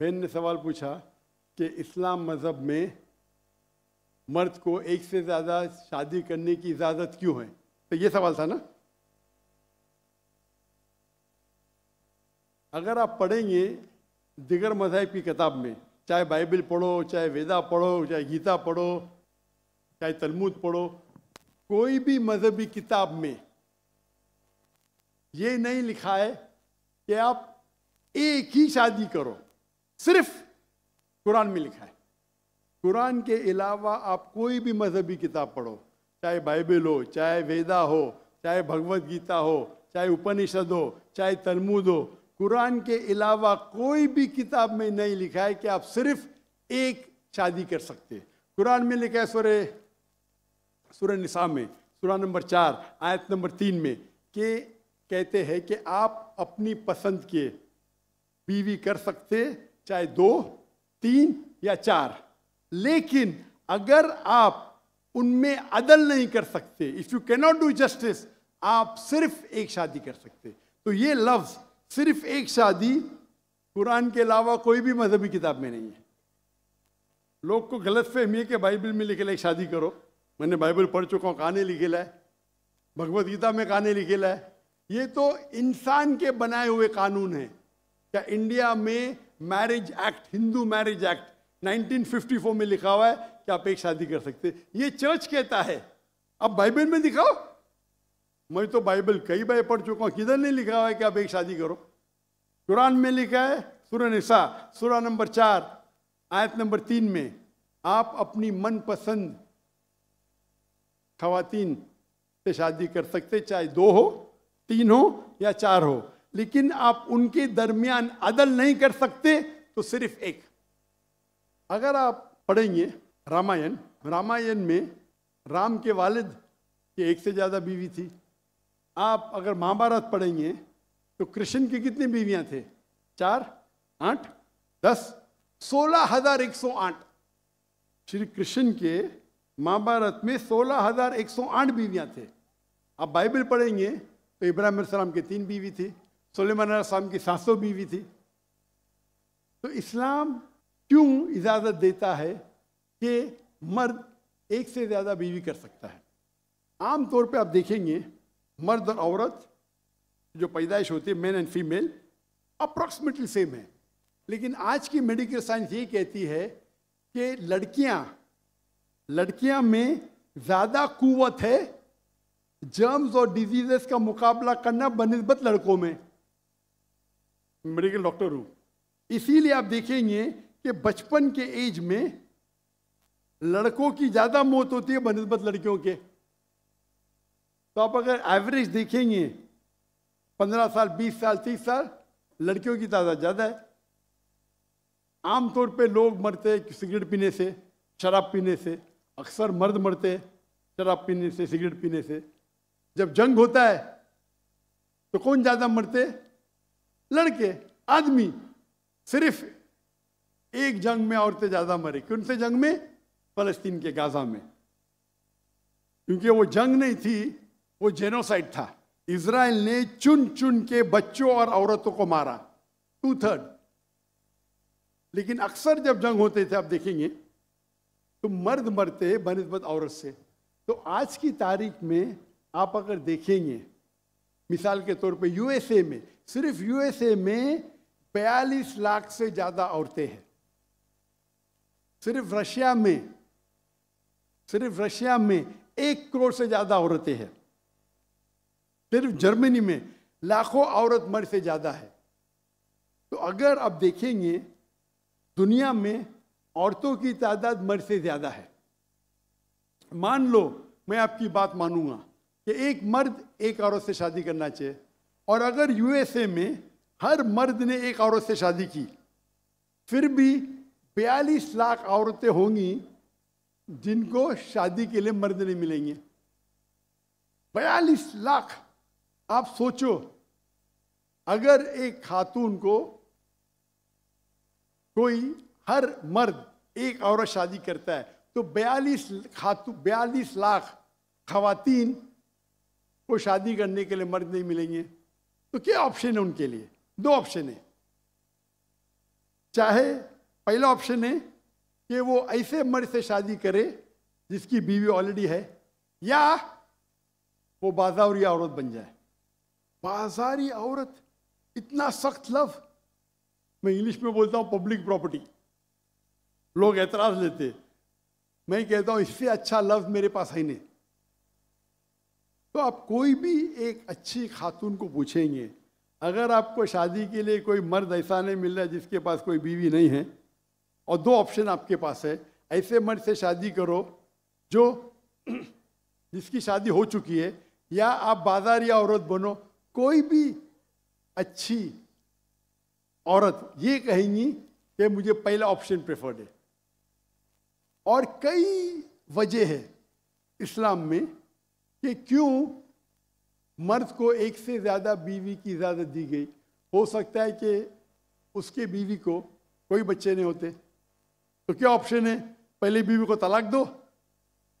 बहन ने सवाल पूछा कि इस्लाम मज़हब में मर्द को एक से ज़्यादा शादी करने की इजाज़त क्यों है तो ये सवाल था ना अगर आप पढ़ेंगे दिगर मजहब की किताब में चाहे बाइबल पढ़ो चाहे वेदा पढ़ो चाहे गीता पढ़ो चाहे तलमूद पढ़ो कोई भी मजहबी किताब में ये नहीं लिखा है कि आप एक ही शादी करो सिर्फ कुरान में लिखा है कुरान के अलावा आप कोई भी मजहबी किताब पढ़ो चाहे बाइबल हो चाहे वेदा हो चाहे भगवत गीता हो चाहे उपनिषद हो चाहे तलमुद हो कुरान के अलावा कोई भी किताब में नहीं लिखा है कि आप सिर्फ एक शादी कर सकते कुरान में लिखा है सुर सुर निसा में सुरा नंबर चार आयत नंबर तीन में के कहते हैं कि आप अपनी पसंद के बीवी कर सकते चाहे दो तीन या चार लेकिन अगर आप उनमें अदल नहीं कर सकते if you cannot do justice आप सिर्फ एक शादी कर सकते तो ये लफ्ज सिर्फ एक शादी कुरान के अलावा कोई भी मजहबी किताब में नहीं है लोग को गलत फहमी है कि बाइबल में लिखे एक शादी करो मैंने बाइबल पढ़ चुका हूँ कहने लिखे है भगवत गीता में कहने लिखे है ये तो इंसान के बनाए हुए कानून हैं क्या इंडिया में marriage act Hindu marriage act 1954 में लिखा हुआ है कि आप एक शादी कर सकते ये चर्च कहता है अब बाइबल में दिखाओ मैं तो बाइबल कई बार पढ़ चुका हूँ किधर नहीं लिखा हुआ है कि आप एक शादी करो कुरान में लिखा है सुरह निशा सुरह नंबर चार आयत नंबर तीन में आप अपनी मनपसंद खवातीन से शादी कर सकते चाहे दो हो तीन हो या चार हो लेकिन आप उनके दरमियान अदल नहीं कर सकते तो सिर्फ एक अगर आप पढ़ेंगे रामायण रामायण में राम के वालिद की एक से ज़्यादा बीवी थी आप अगर महाभारत पढ़ेंगे तो कृष्ण की कितनी बीवियां थे चार आठ दस सोलह हजार एक सौ आठ श्री कृष्ण के महाभारत में सोलह हजार एक सौ आठ बीवियां थे आप बाइबल पढ़ेंगे तो इब्राहिम के तीन बीवी थी सलेमान साम की सासों बीवी थी तो इस्लाम क्यों इजाज़त देता है कि मर्द एक से ज़्यादा बीवी कर सकता है आम तौर पे आप देखेंगे मर्द और औरत जो पैदाइश होती है men and female approximately same है लेकिन आज की मेडिकल साइंस ये कहती है कि लड़कियां लड़कियां में ज़्यादा कुवत है जर्म्स और डिजीजेस का मुकाबला करना बनस्बत लड़कों में मेडिकल डॉक्टर हूँ इसीलिए आप देखेंगे कि बचपन के एज में लड़कों की ज़्यादा मौत होती है बनस्बत लड़कियों के तो आप अगर एवरेज देखेंगे पंद्रह साल बीस साल तीस साल लड़कियों की तादाद ज़्यादा है आमतौर पे लोग मरते हैं सिगरेट पीने से शराब पीने से अक्सर मर्द मरते हैं शराब पीने से सिगरेट पीने से जब जंग होता है तो कौन ज़्यादा मरते हैं लड़के आदमी सिर्फ एक जंग में औरतें ज़्यादा मरे कौन से जंग में फलस्तीन के गाजा में क्योंकि वो जंग नहीं थी वो जेनोसाइड था इसराइल ने चुन चुन के बच्चों और औरतों को मारा टू थर्ड लेकिन अक्सर जब जंग होते थे आप देखेंगे तो मर्द मरते बनस्बत औरत से तो आज की तारीख में आप अगर देखेंगे मिसाल के तौर पे यूएसए में सिर्फ यूएसए में 42 लाख से ज़्यादा औरतें हैं सिर्फ रशिया में सिर्फ रशिया में एक करोड़ से ज़्यादा औरतें हैं सिर्फ जर्मनी में लाखों औरत मर से ज़्यादा है तो अगर आप देखेंगे दुनिया में औरतों की तादाद मर से ज़्यादा है मान लो मैं आपकी बात मानूंगा कि एक मर्द एक औरत से शादी करना चाहिए और अगर यूएसए में हर मर्द ने एक औरत से शादी की फिर भी बयालीस लाख औरतें होंगी जिनको शादी के लिए मर्द नहीं मिलेंगे बयालीस लाख आप सोचो अगर एक खातून को कोई हर मर्द एक औरत शादी करता है तो 42 खातू बयालीस लाख खातन को शादी करने के लिए मर्द नहीं मिलेंगे तो क्या ऑप्शन है उनके लिए दो ऑप्शन है चाहे पहला ऑप्शन है कि वो ऐसे मर्द से शादी करे जिसकी बीवी ऑलरेडी है या वो बाजारी औरत बन जाए बाजारी औरत इतना सख्त लव मैं इंग्लिश में बोलता हूँ पब्लिक प्रॉपर्टी लोग एतराज लेते मैं कहता हूँ इससे अच्छा लफ्ज मेरे पास है नहीं तो आप कोई भी एक अच्छी खातून को पूछेंगे अगर आपको शादी के लिए कोई मर्द ऐसा नहीं मिल रहा जिसके पास कोई बीवी नहीं है और दो ऑप्शन आपके पास है ऐसे मर्द से शादी करो जो जिसकी शादी हो चुकी है या आप बाजार या औरत बनो कोई भी अच्छी औरत ये कहेंगी कि मुझे पहला ऑप्शन प्रेफर्ड है और कई वजह है इस्लाम में कि क्यों मर्द को एक से ज़्यादा बीवी की इजाज़त दी गई हो सकता है कि उसके बीवी को कोई बच्चे नहीं होते तो क्या ऑप्शन है पहली बीवी को तलाक दो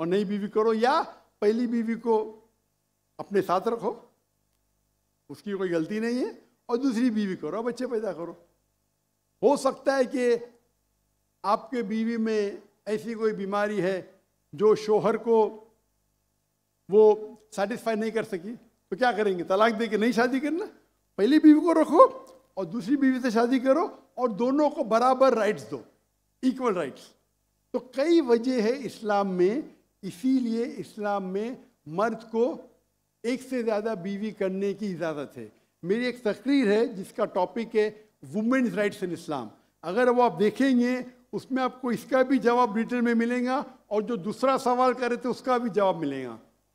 और नई बीवी करो या पहली बीवी को अपने साथ रखो उसकी कोई गलती नहीं है और दूसरी बीवी करो बच्चे पैदा करो हो सकता है कि आपके बीवी में ऐसी कोई बीमारी है जो शोहर को वो सेटिस्फाई नहीं कर सकी तो क्या करेंगे तलाक दे के नहीं शादी करना पहली बीवी को रखो और दूसरी बीवी से शादी करो और दोनों को बराबर राइट्स दो इक्वल राइट्स तो कई वजह है इस्लाम में इसीलिए इस्लाम में मर्द को एक से ज़्यादा बीवी करने की इजाज़त है मेरी एक तकरीर है जिसका टॉपिक है वुमेन्स राइट्स इन इस्लाम अगर वो आप देखेंगे उसमें आपको इसका भी जवाब डिटेल में मिलेगा और जो दूसरा सवाल करे थे तो उसका भी जवाब मिलेगा